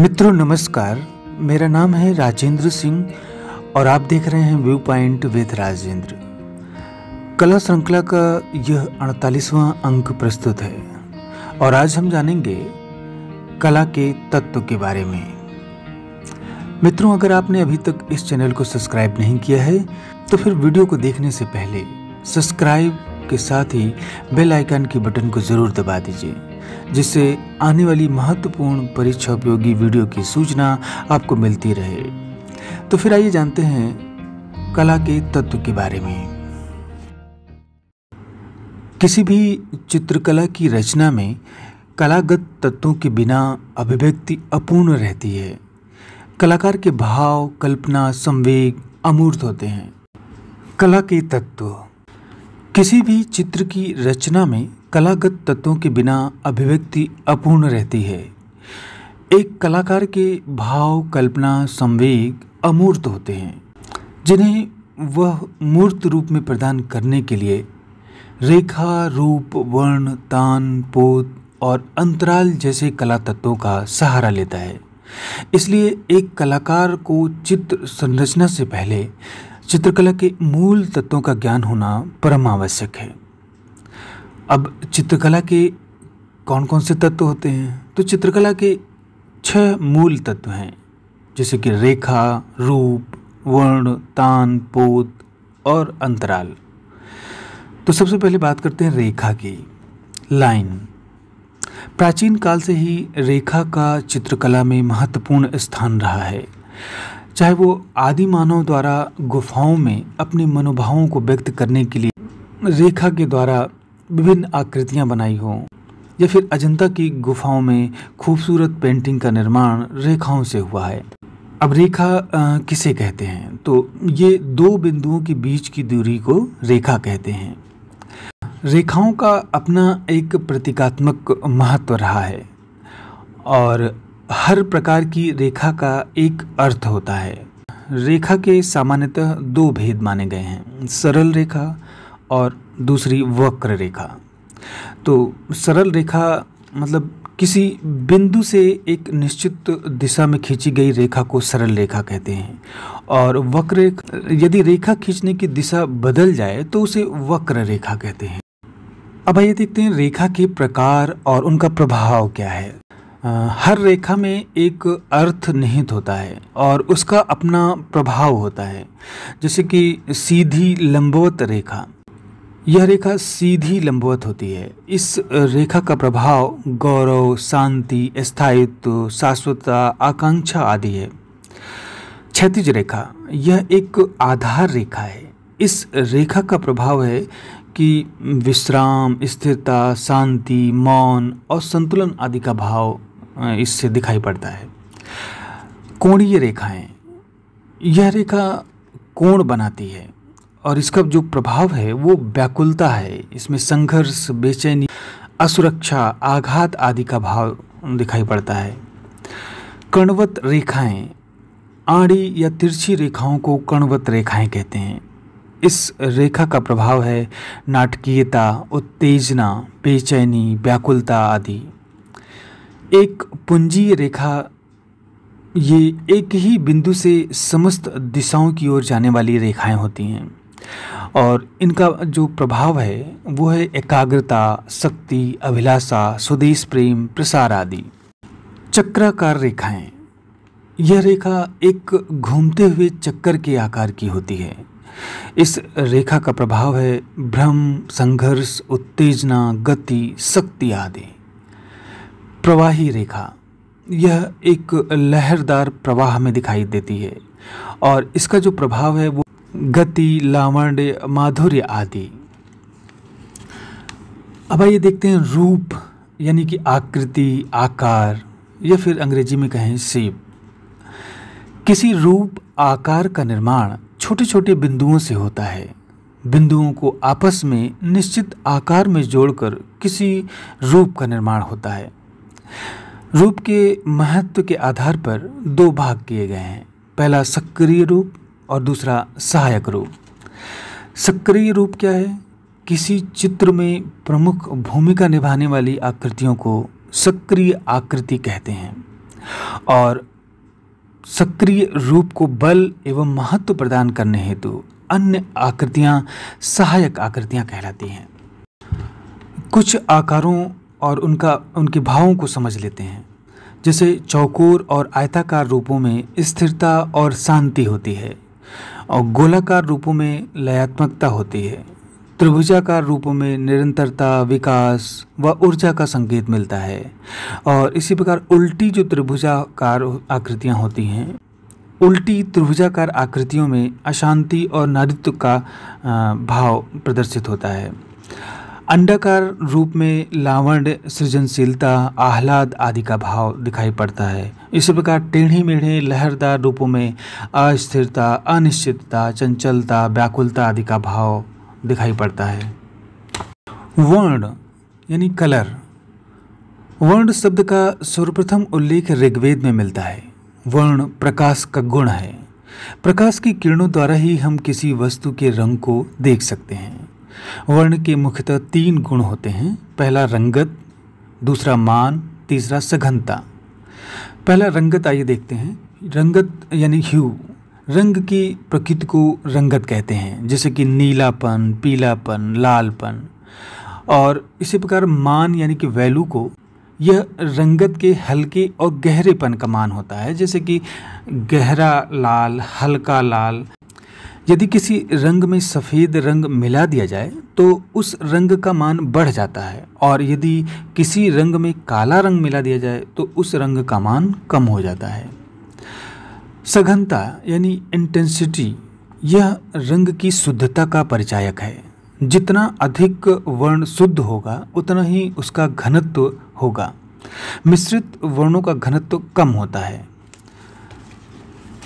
मित्रों नमस्कार मेरा नाम है राजेंद्र सिंह और आप देख रहे हैं व्यू पॉइंट विद राजेंद्र कला श्रृंखला का यह अड़तालीसवां अंक प्रस्तुत है और आज हम जानेंगे कला के तत्व के बारे में मित्रों अगर आपने अभी तक इस चैनल को सब्सक्राइब नहीं किया है तो फिर वीडियो को देखने से पहले सब्सक्राइब के साथ ही बेल आइकन के बटन को ज़रूर दबा दीजिए जिससे आने वाली महत्वपूर्ण परीक्षा उपयोगी वीडियो की सूचना आपको मिलती रहे तो फिर आइए जानते हैं कला के तत्व के बारे में किसी भी चित्रकला की रचना में कलागत तत्वों के बिना अभिव्यक्ति अपूर्ण रहती है कलाकार के भाव कल्पना संवेग अमूर्त होते हैं कला के तत्व किसी भी चित्र की रचना में कलागत तत्वों के बिना अभिव्यक्ति अपूर्ण रहती है एक कलाकार के भाव कल्पना संवेग अमूर्त होते हैं जिन्हें वह मूर्त रूप में प्रदान करने के लिए रेखा रूप वर्ण तान पोत और अंतराल जैसे कला तत्वों का सहारा लेता है इसलिए एक कलाकार को चित्र संरचना से पहले चित्रकला के मूल तत्वों का ज्ञान होना परमावश्यक है अब चित्रकला के कौन कौन से तत्व होते हैं तो चित्रकला के छह मूल तत्व हैं जैसे कि रेखा रूप वर्ण तान पोत और अंतराल तो सबसे पहले बात करते हैं रेखा की लाइन प्राचीन काल से ही रेखा का चित्रकला में महत्वपूर्ण स्थान रहा है चाहे वो आदि मानव द्वारा गुफाओं में अपने मनोभावों को व्यक्त करने के लिए रेखा के द्वारा विभिन्न आकृतियां बनाई हों या फिर अजंता की गुफाओं में खूबसूरत पेंटिंग का निर्माण रेखाओं से हुआ है अब रेखा आ, किसे कहते हैं तो ये दो बिंदुओं के बीच की दूरी को रेखा कहते हैं रेखाओं का अपना एक प्रतीकात्मक महत्व रहा है और हर प्रकार की रेखा का एक अर्थ होता है रेखा के सामान्यतः दो भेद माने गए हैं सरल रेखा और दूसरी वक्र रेखा तो सरल रेखा मतलब किसी बिंदु से एक निश्चित दिशा में खींची गई रेखा को सरल रेखा कहते हैं और वक्र यदि रेखा खींचने की दिशा बदल जाए तो उसे वक्र रेखा कहते हैं अब आइए देखते हैं रेखा के प्रकार और उनका प्रभाव क्या है आ, हर रेखा में एक अर्थ निहित होता है और उसका अपना प्रभाव होता है जैसे कि सीधी लंबवत रेखा यह रेखा सीधी लंबवत होती है इस रेखा का प्रभाव गौरव शांति स्थायित्व शाश्वतता आकांक्षा आदि है क्षतिज रेखा यह एक आधार रेखा है इस रेखा का प्रभाव है कि विश्राम स्थिरता शांति मौन और संतुलन आदि का भाव इससे दिखाई पड़ता है कोणीय रेखाएं यह रेखा कोण बनाती है और इसका जो प्रभाव है वो व्याकुलता है इसमें संघर्ष बेचैनी असुरक्षा आघात आदि का भाव दिखाई पड़ता है कणवत रेखाएं आड़ी या तिरछी रेखाओं को कणवत रेखाएं कहते हैं इस रेखा का प्रभाव है नाटकीयता उत्तेजना बेचैनी व्याकुलता आदि एक पूंजी रेखा ये एक ही बिंदु से समस्त दिशाओं की ओर जाने वाली रेखाएं होती हैं और इनका जो प्रभाव है वो है एकाग्रता शक्ति अभिलाषा स्वदेश प्रेम प्रसार आदि चक्राकार रेखाएं यह रेखा एक घूमते हुए चक्कर के आकार की होती है इस रेखा का प्रभाव है भ्रम संघर्ष उत्तेजना गति शक्ति आदि प्रवाही रेखा यह एक लहरदार प्रवाह में दिखाई देती है और इसका जो प्रभाव है वो गति लावण्य माधुर्य आदि अब आइए देखते हैं रूप यानी कि आकृति आकार या फिर अंग्रेजी में कहें सेप किसी रूप आकार का निर्माण छोटे छोटे बिंदुओं से होता है बिंदुओं को आपस में निश्चित आकार में जोड़कर किसी रूप का निर्माण होता है रूप के महत्व के आधार पर दो भाग किए गए हैं पहला सक्रिय रूप और दूसरा सहायक रूप सक्रिय रूप क्या है किसी चित्र में प्रमुख भूमिका निभाने वाली आकृतियों को सक्रिय आकृति कहते हैं और सक्रिय रूप को बल एवं महत्व प्रदान करने हेतु अन्य आकृतियां सहायक आकृतियां कहलाती हैं कुछ आकारों और उनका उनके भावों को समझ लेते हैं जैसे चौकोर और आयताकार रूपों में स्थिरता और शांति होती है और गोलाकार रूपों में लयात्मकता होती है त्रिभुजाकार रूपों में निरंतरता विकास व ऊर्जा का संकेत मिलता है और इसी प्रकार उल्टी जो त्रिभुजाकार आकृतियाँ होती हैं उल्टी त्रिभुजाकार आकृतियों में अशांति और नारित्व का भाव प्रदर्शित होता है अंडाकार रूप में लावण्य सृजनशीलता आह्लाद आदि का भाव दिखाई पड़ता है इसी प्रकार टेढ़ी मेढ़े लहरदार रूपों में अस्थिरता अनिश्चितता चंचलता व्याकुलता आदि का भाव दिखाई पड़ता है वर्ण यानी कलर वर्ण शब्द का सर्वप्रथम उल्लेख ऋग्वेद में मिलता है वर्ण प्रकाश का गुण है प्रकाश की किरणों द्वारा ही हम किसी वस्तु के रंग को देख सकते हैं वर्ण के मुख्यतः तीन गुण होते हैं पहला रंगत दूसरा मान तीसरा सघनता पहला रंगत आइए देखते हैं रंगत यानी ह्यू रंग की प्रकृति को रंगत कहते हैं जैसे कि नीलापन पीलापन लालपन और इसी प्रकार मान यानी कि वैल्यू को यह रंगत के हल्के और गहरेपन का मान होता है जैसे कि गहरा लाल हल्का लाल यदि किसी रंग में सफ़ेद रंग मिला दिया जाए तो उस रंग का मान बढ़ जाता है और यदि किसी रंग में काला रंग मिला दिया जाए तो उस रंग का मान कम हो जाता है सघनता यानी इंटेंसिटी यह रंग की शुद्धता का परिचायक है जितना अधिक वर्ण शुद्ध होगा उतना ही उसका घनत्व होगा मिश्रित वर्णों का घनत्व कम होता है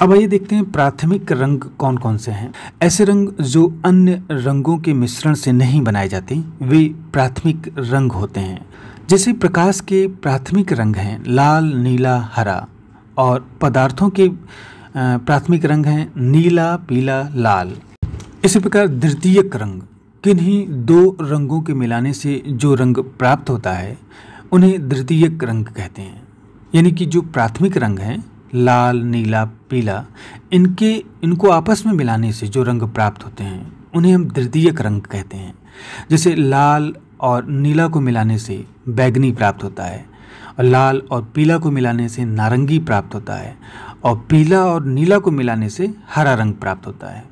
अब आइए देखते हैं प्राथमिक रंग कौन कौन से हैं ऐसे रंग जो अन्य रंगों के मिश्रण से नहीं बनाए जाते वे प्राथमिक रंग होते हैं जैसे प्रकाश के प्राथमिक रंग हैं लाल नीला हरा और पदार्थों के प्राथमिक रंग हैं नीला पीला लाल इसी प्रकार द्वितीयक रंग किन्हीं दो रंगों के मिलाने से जो रंग प्राप्त होता है उन्हें द्वितीयक रंग कहते हैं यानी कि जो प्राथमिक रंग हैं लाल नीला पीला इनके इनको आपस में मिलाने से जो रंग प्राप्त होते हैं उन्हें हम द्वितीयक रंग कहते हैं जैसे लाल और नीला को मिलाने से बैगनी प्राप्त होता है और लाल और पीला को मिलाने से नारंगी प्राप्त होता है और पीला और नीला को मिलाने से हरा रंग प्राप्त होता है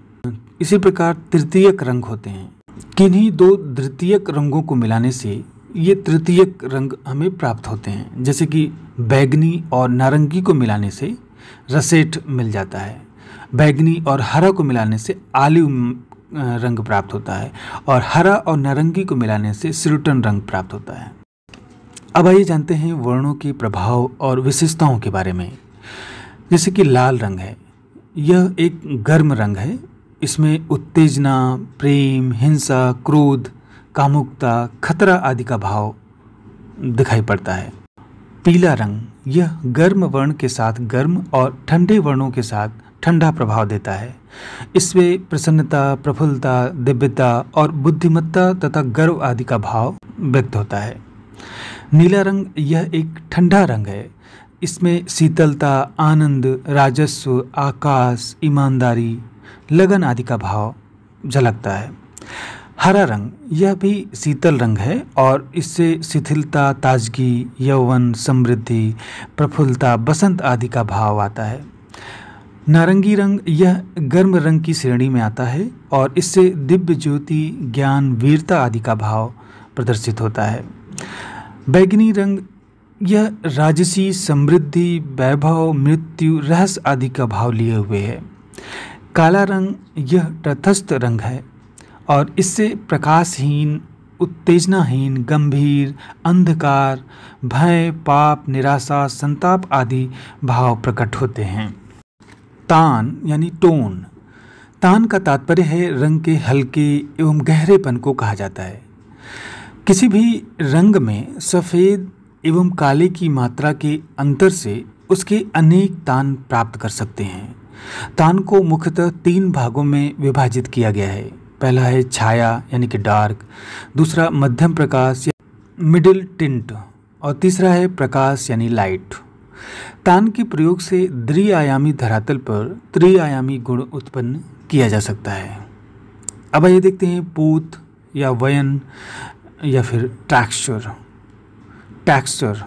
इसी प्रकार तृतीयक रंग होते हैं किन्हीं दो द्वितीयक रंगों को मिलाने से ये तृतीयक रंग हमें प्राप्त होते हैं जैसे कि बैगनी और नारंगी को मिलाने से रसेट मिल जाता है बैगनी और हरा को मिलाने से आलिव रंग प्राप्त होता है और हरा और नारंगी को मिलाने से सिरुटन रंग प्राप्त होता है अब आइए जानते हैं वर्णों के प्रभाव और विशेषताओं के बारे में जैसे कि लाल रंग है यह एक गर्म रंग है इसमें उत्तेजना प्रेम हिंसा क्रोध कामुकता खतरा आदि का भाव दिखाई पड़ता है पीला रंग यह गर्म वर्ण के साथ गर्म और ठंडे वर्णों के साथ ठंडा प्रभाव देता है इसमें प्रसन्नता प्रफुल्लता दिव्यता और बुद्धिमत्ता तथा गर्व आदि का भाव व्यक्त होता है नीला रंग यह एक ठंडा रंग है इसमें शीतलता आनंद राजस्व आकाश ईमानदारी लगन आदि का भाव झलकता है हरा रंग यह भी शीतल रंग है और इससे शिथिलता ताजगी यौवन समृद्धि प्रफुल्लता बसंत आदि का भाव आता है नारंगी रंग यह गर्म रंग की श्रेणी में आता है और इससे दिव्य ज्योति ज्ञान वीरता आदि का भाव प्रदर्शित होता है बैगनी रंग यह राजसी समृद्धि वैभव मृत्यु रहस्य आदि का भाव लिए हुए है काला रंग यह तटस्थ रंग है और इससे प्रकाशहीन उत्तेजनाहीन गंभीर अंधकार भय पाप निराशा संताप आदि भाव प्रकट होते हैं तान यानी टोन तान का तात्पर्य है रंग के हल्के एवं गहरेपन को कहा जाता है किसी भी रंग में सफ़ेद एवं काले की मात्रा के अंतर से उसके अनेक तान प्राप्त कर सकते हैं तान को मुख्यतः तीन भागों में विभाजित किया गया है पहला है छाया यानी कि डार्क दूसरा मध्यम प्रकाश या मिडिल टिंट और तीसरा है प्रकाश यानी लाइट तान के प्रयोग से द्विआयामी धरातल पर त्रिआयामी गुण उत्पन्न किया जा सकता है अब आइए देखते हैं पूत या वयन या फिर टैक्सचर टैक्सचर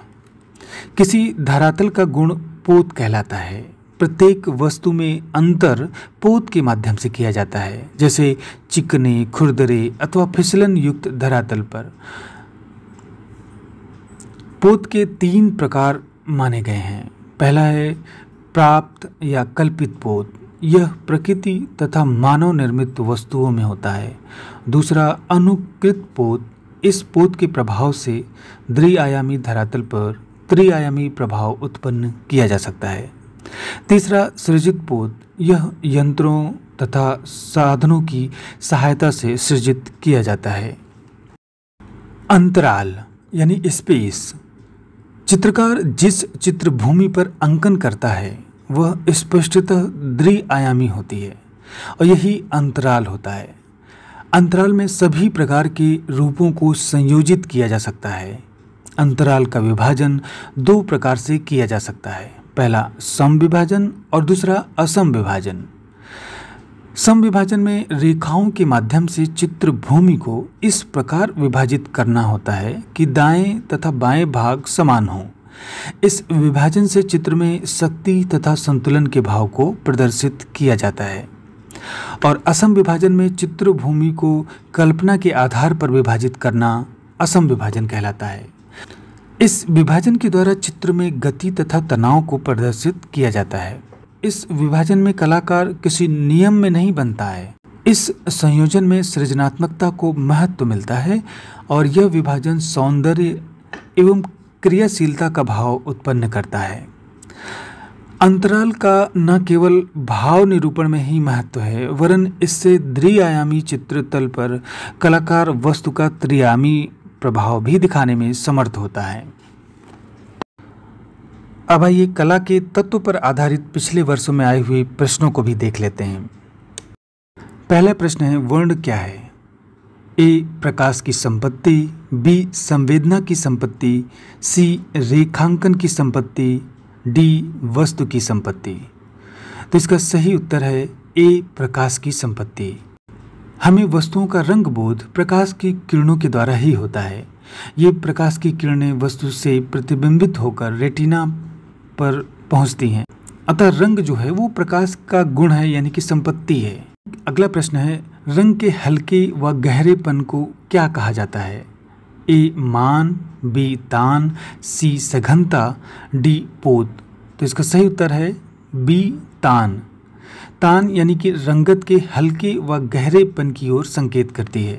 किसी धरातल का गुण पूत कहलाता है प्रत्येक वस्तु में अंतर पोत के माध्यम से किया जाता है जैसे चिकने खुरदरे अथवा फिसलन युक्त धरातल पर पोत के तीन प्रकार माने गए हैं पहला है प्राप्त या कल्पित पोत यह प्रकृति तथा मानव निर्मित वस्तुओं में होता है दूसरा अनुकृत पोत इस पोत के प्रभाव से द्विआयामी धरातल पर त्रिआयामी प्रभाव उत्पन्न किया जा सकता है तीसरा सृजित पौध यह यंत्रों तथा साधनों की सहायता से सृजित किया जाता है अंतराल यानी स्पेस चित्रकार जिस चित्र भूमि पर अंकन करता है वह स्पष्टतः द्विआयामी होती है और यही अंतराल होता है अंतराल में सभी प्रकार के रूपों को संयोजित किया जा सकता है अंतराल का विभाजन दो प्रकार से किया जा सकता है पहला सम विभाजन और दूसरा असम विभाजन सम विभाजन में रेखाओं के माध्यम से चित्र भूमि को इस प्रकार विभाजित करना होता है कि दाएं तथा बाएं भाग समान हों इस विभाजन से चित्र में शक्ति तथा संतुलन के भाव को प्रदर्शित किया जाता है और असम विभाजन में चित्र भूमि को कल्पना के आधार पर विभाजित करना असम विभाजन कहलाता है इस विभाजन के द्वारा चित्र में गति तथा तनाव को प्रदर्शित किया जाता है इस विभाजन में कलाकार किसी नियम में नहीं बनता है इस संयोजन में सृजनात्मकता को महत्व तो मिलता है और यह विभाजन सौंदर्य एवं क्रियाशीलता का भाव उत्पन्न करता है अंतराल का न केवल भाव निरूपण में ही महत्व है वरन इससे द्विआयामी चित्रतल पर कलाकार वस्तु का त्रियामी प्रभाव भी दिखाने में समर्थ होता है अब आइए कला के तत्व पर आधारित पिछले वर्षों में आए हुए प्रश्नों को भी देख लेते हैं पहला प्रश्न है वर्ण क्या है ए प्रकाश की संपत्ति बी संवेदना की संपत्ति सी रेखांकन की संपत्ति डी वस्तु की संपत्ति तो इसका सही उत्तर है ए प्रकाश की संपत्ति हमें वस्तुओं का रंग बोध प्रकाश की किरणों के द्वारा ही होता है ये प्रकाश की किरणें वस्तु से प्रतिबिंबित होकर रेटिना पर पहुंचती हैं अतः रंग जो है वो प्रकाश का गुण है यानी कि संपत्ति है अगला प्रश्न है रंग के हल्के व गहरेपन को क्या कहा जाता है ए मान बी तान सी सघनता डी पोत तो इसका सही उत्तर है बी तान तान यानी कि रंगत के हल्के व गहरेपन की ओर संकेत करती है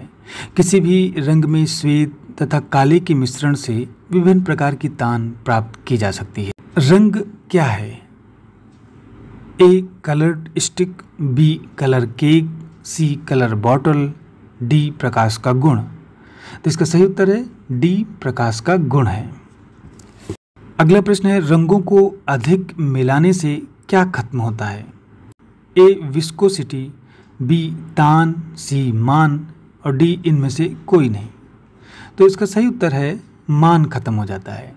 किसी भी रंग में श्वेत तथा काले के मिश्रण से विभिन्न प्रकार की तान प्राप्त की जा सकती है रंग क्या है A coloured stick B colour cake C colour bottle D प्रकाश का गुण तो इसका सही उत्तर है डी प्रकाश का गुण है अगला प्रश्न है रंगों को अधिक मिलाने से क्या खत्म होता है ए विस्कोसिटी बी तान सी मान और डी इनमें से कोई नहीं तो इसका सही उत्तर है मान खत्म हो जाता है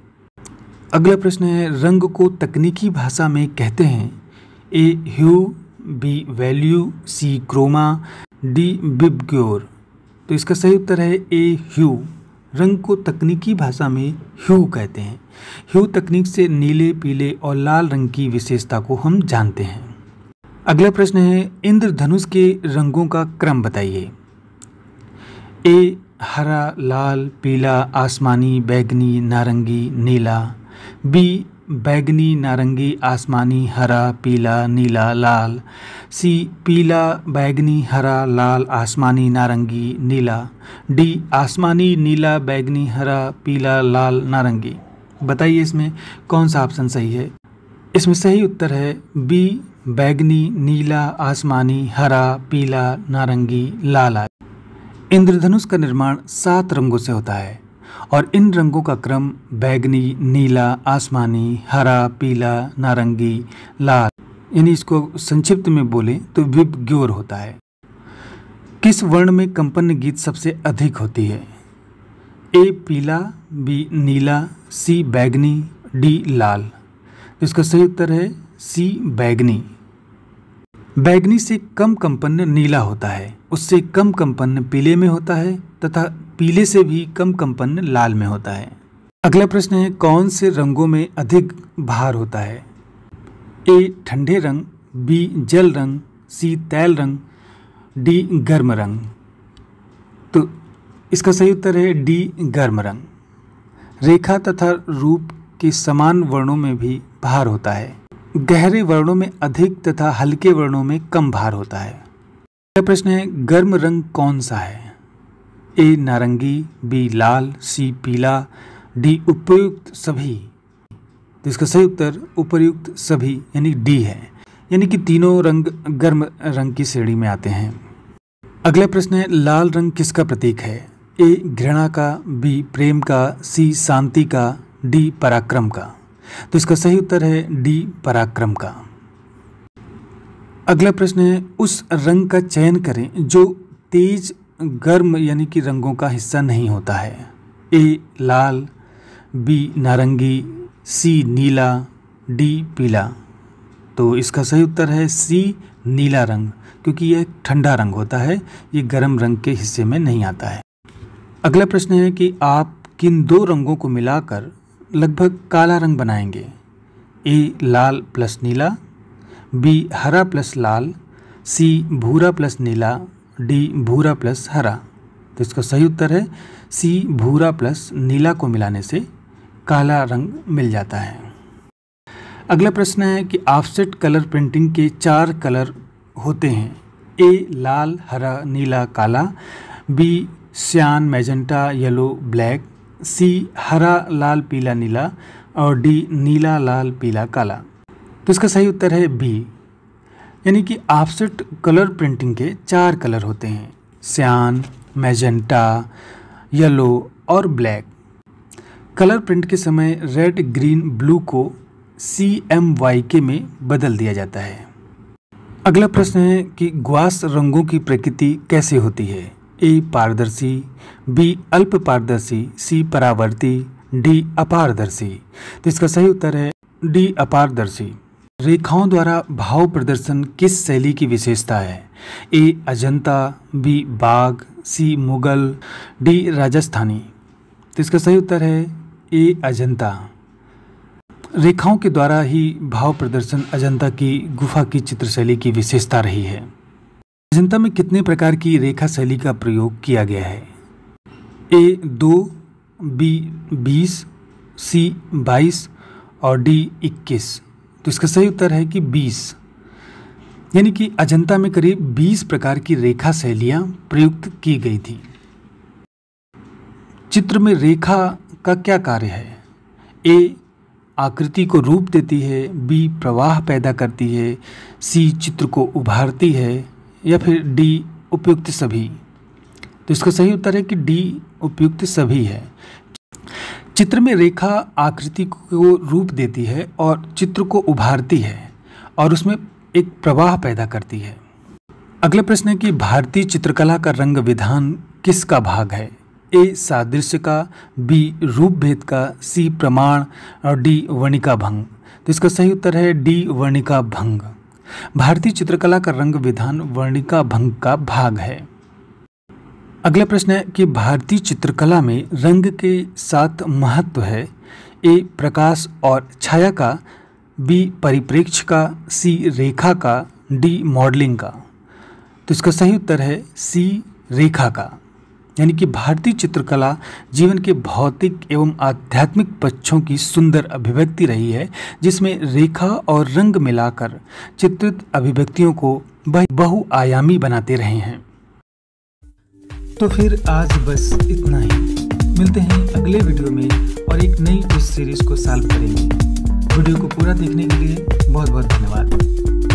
अगला प्रश्न है रंग को तकनीकी भाषा में कहते हैं A hue B value C chroma D VIBGYOR तो इसका सही उत्तर है ए ह्यू रंग को तकनीकी भाषा में ह्यू कहते हैं ह्यू तकनीक से नीले पीले और लाल रंग की विशेषता को हम जानते हैं अगला प्रश्न है इंद्रधनुष के रंगों का क्रम बताइए ए हरा लाल पीला आसमानी बैगनी नारंगी नीला बी बैगनी नारंगी आसमानी हरा पीला नीला लाल सी पीला बैगनी हरा लाल आसमानी नारंगी नीला डी आसमानी नीला बैगनी हरा पीला लाल नारंगी बताइए इसमें कौन सा ऑप्शन सही है इसमें सही उत्तर है बी बैगनी नीला आसमानी हरा पीला नारंगी लाल आदि इंद्रधनुष का निर्माण सात रंगों से होता है और इन रंगों का क्रम बैगनी नीला आसमानी हरा पीला नारंगी लाल यानी इसको संक्षिप्त में बोले तो विप ग्योर होता है किस वर्ण में कंपन गीत सबसे अधिक होती है ए पीला बी नीला सी बैगनी डी लाल तो इसका सही उत्तर है सी बैगनी बैगनी से कम कंपन नीला होता है उससे कम कंपन पीले में होता है तथा पीले से भी कम कंपन लाल में होता है अगला प्रश्न है कौन से रंगों में अधिक भार होता है ए ठंडे रंग बी जल रंग सी तैल रंग डी गर्म रंग तो इसका सही उत्तर है डी गर्म रंग रेखा तथा रूप के समान वर्णों में भी भार होता है गहरे वर्णों में अधिक तथा हल्के वर्णों में कम भार होता है अगला प्रश्न है गर्म रंग कौन सा है ए नारंगी बी लाल सी पीला डी उपयुक्त सभी तो इसका सही उत्तर उपयुक्त सभी यानी डी है यानी कि तीनों रंग गर्म रंग की श्रेणी में आते हैं अगला प्रश्न है लाल रंग किसका प्रतीक है ए घृणा का बी प्रेम का सी शांति का डी पराक्रम का तो इसका सही उत्तर है डी पराक्रम का अगला प्रश्न है उस रंग का चयन करें जो तेज गर्म यानी कि रंगों का हिस्सा नहीं होता है ए लाल बी नारंगी सी नीला डी पीला तो इसका सही उत्तर है सी नीला रंग क्योंकि यह ठंडा रंग होता है ये गर्म रंग के हिस्से में नहीं आता है अगला प्रश्न है कि आप किन दो रंगों को मिलाकर लगभग काला रंग बनाएंगे ए लाल प्लस नीला बी हरा प्लस लाल सी भूरा प्लस नीला डी भूरा प्लस हरा तो इसका सही उत्तर है सी भूरा प्लस नीला को मिलाने से काला रंग मिल जाता है अगला प्रश्न है कि ऑफसेट कलर प्रिंटिंग के चार कलर होते हैं ए लाल हरा नीला काला बी सियान मैजेंटा येलो ब्लैक सी हरा लाल पीला नीला और डी नीला लाल पीला काला तो इसका सही उत्तर है बी यानी कि ऑफसेट कलर प्रिंटिंग के चार कलर होते हैं सियान मैजेंटा येलो और ब्लैक कलर प्रिंट के समय रेड ग्रीन ब्लू को सी एम वाई के में बदल दिया जाता है अगला प्रश्न है कि ग्वास रंगों की प्रकृति कैसे होती है ए पारदर्शी बी अल्प पारदर्शी सी परावर्ती डी अपारदर्शी तो इसका सही उत्तर है डी अपारदर्शी रेखाओं द्वारा भाव प्रदर्शन किस शैली की विशेषता है ए अजंता बी बाघ सी मुगल डी राजस्थानी तो इसका सही उत्तर है ए अजंता रेखाओं के द्वारा ही भाव प्रदर्शन अजंता की गुफा की चित्रशैली की विशेषता रही है अजंता में कितने प्रकार की रेखा शैली का प्रयोग किया गया है ए दो बी बीस सी बाईस और डी इक्कीस तो इसका सही उत्तर है कि बीस यानी कि अजंता में करीब बीस प्रकार की रेखा शैलियाँ प्रयुक्त की गई थी चित्र में रेखा का क्या कार्य है ए आकृति को रूप देती है बी प्रवाह पैदा करती है सी चित्र को उभारती है या फिर डी उपयुक्त सभी तो इसका सही उत्तर है कि डी उपयुक्त सभी है चित्र में रेखा आकृति को रूप देती है और चित्र को उभारती है और उसमें एक प्रवाह पैदा करती है अगला प्रश्न है कि भारतीय चित्रकला का रंग विधान किसका भाग है ए सादृश्य का बी रूप भेद का सी प्रमाण और डी वर्णिका भंग तो इसका सही उत्तर है डी वर्णिका भंग भारतीय चित्रकला का रंग विधान वर्णिका भंग का भाग है अगला प्रश्न है कि भारतीय चित्रकला में रंग के साथ महत्व है ए प्रकाश और छाया का बी परिप्रेक्ष्य का सी रेखा का डी मॉडलिंग का तो इसका सही उत्तर है सी रेखा का यानी कि भारतीय चित्रकला जीवन के भौतिक एवं आध्यात्मिक पक्षों की सुंदर अभिव्यक्ति रही है जिसमें रेखा और रंग मिलाकर चित्रित अभिव्यक्तियों को बहुआयामी बनाते रहे हैं तो फिर आज बस इतना ही मिलते हैं अगले वीडियो में और एक नई सीरीज को सॉल्व करेंगे वीडियो को पूरा देखने के लिए बहुत बहुत धन्यवाद